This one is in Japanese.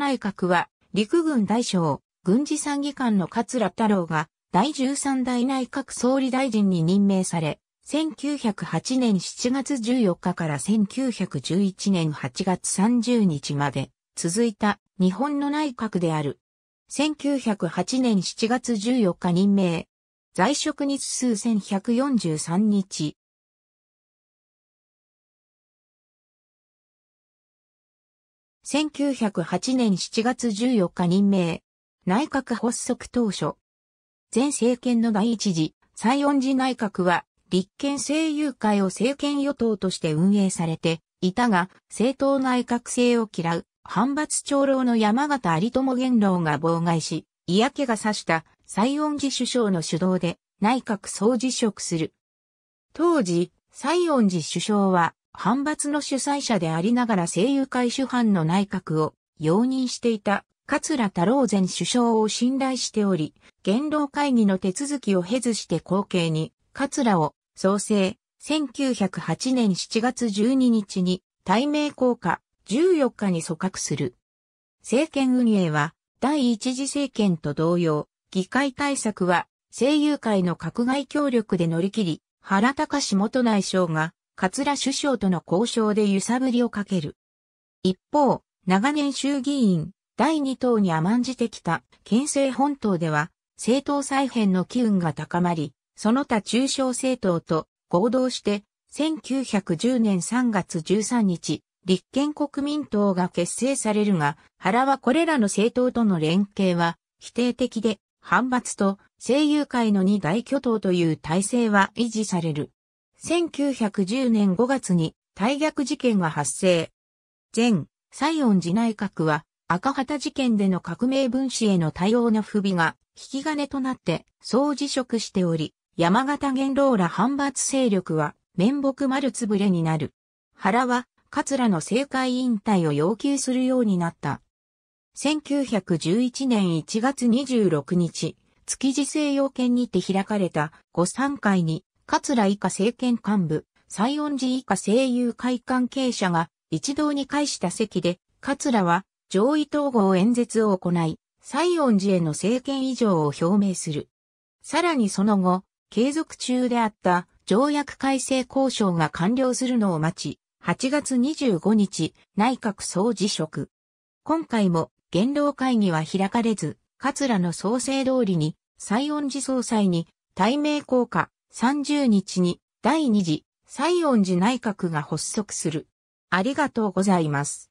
内閣は、陸軍大将、軍事参議官の桂太郎が、第13代内閣総理大臣に任命され、1908年7月14日から1911年8月30日まで続いた日本の内閣である。1908年7月14日任命。在職日数1143日、1908年7月14日任命。内閣発足当初。前政権の第一次、西恩寺内閣は、立憲政友会を政権与党として運営されていたが、政党内閣制を嫌う、反発長老の山形有友元老が妨害し、嫌気がさした西恩寺首相の主導で内閣総辞職する。当時、西恩寺首相は反発の主催者でありながら声優会主犯の内閣を容認していた桂太郎前首相を信頼しており、言論会議の手続きを経ずして後継に桂を創生、1908年7月12日に対名効果14日に組閣する。政権運営は第一次政権と同様、議会対策は声優会の閣外協力で乗り切り、原隆元内相が桂首相との交渉で揺さぶりをかける。一方、長年衆議院第2党に甘んじてきた県政本島では政党再編の機運が高まり、その他中小政党と合同して1910年3月13日、立憲国民党が結成されるが、原はこれらの政党との連携は否定的で、反発と政友会の二大巨頭という体制は維持される。1910年5月に大逆事件が発生。前、西恩寺内閣は赤旗事件での革命分子への対応の不備が引き金となって総辞職しており、山形元老ら反発勢力は面目丸つぶれになる。原は桂の政界引退を要求するようになった。1911年1月26日、築地西洋圏にて開かれた御参会に桂以下政権幹部、西恩寺以下声優会関係者が一堂に会した席で、桂は上位統合演説を行い、西恩寺への政権以上を表明する。さらにその後、継続中であった条約改正交渉が完了するのを待ち、8月25日、内閣総辞職。今回も、元老会議は開かれず、桂の創生通りに、西恩寺総裁に、対名効果、30日に第2次西恩寺内閣が発足する。ありがとうございます。